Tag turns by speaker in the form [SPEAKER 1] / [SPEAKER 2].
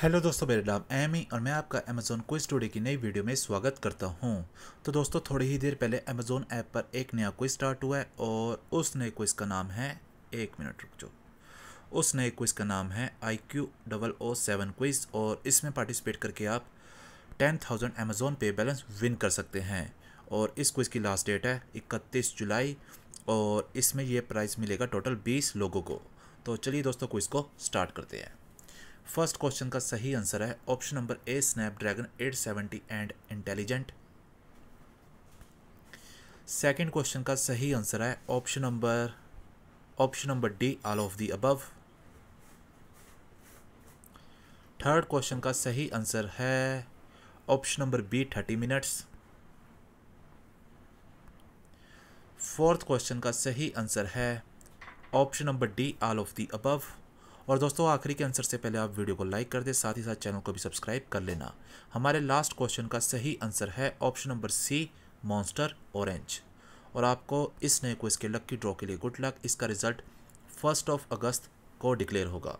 [SPEAKER 1] hello दोस्तों मेरा नाम एमी और मैं आपका अमेज़ोन क्विज टूडे की नई वीडियो में स्वागत करता हूं तो दोस्तों थोड़ी ही देर पहले अमेज़ोन ऐप पर एक नया क्विज स्टार्ट हुआ है और उस नए क्विज का नाम है एक मिनट रुक जाओ उस नए क्विज का नाम है I Q double O seven quiz और इसमें पार्टिसिपेट करके आप ten thousand Amazon pay balance win कर सकते हैं और इस क्विज़ की लास्ट डेट है इकतीस जुलाई और इसमें यह प्राइज़ मिलेगा टोटल बीस लोगों को तो चलिए दोस्तों क्विज़ को स्टार्ट करते हैं फर्स्ट क्वेश्चन का सही आंसर है option number A Snapdragon 870 and intelligent second question का सही आंसर है option number option number D all of the above third question का सही आंसर है option number B thirty minutes fourth question का सही आंसर है option number D all of the above और दोस्तों आखिरी के आंसर से पहले आप वीडियो को लाइक कर दें साथ ही साथ चैनल को भी सब्सक्राइब कर लेना हमारे लास्ट क्वेश्चन का सही आंसर है option number C monster orange और आपको इस नए क्विज के लक्की ड्रॉ के लिए गुड लक इसका रिजल्ट फर्स्ट ऑफ अगस्त को डिक्लेयर होगा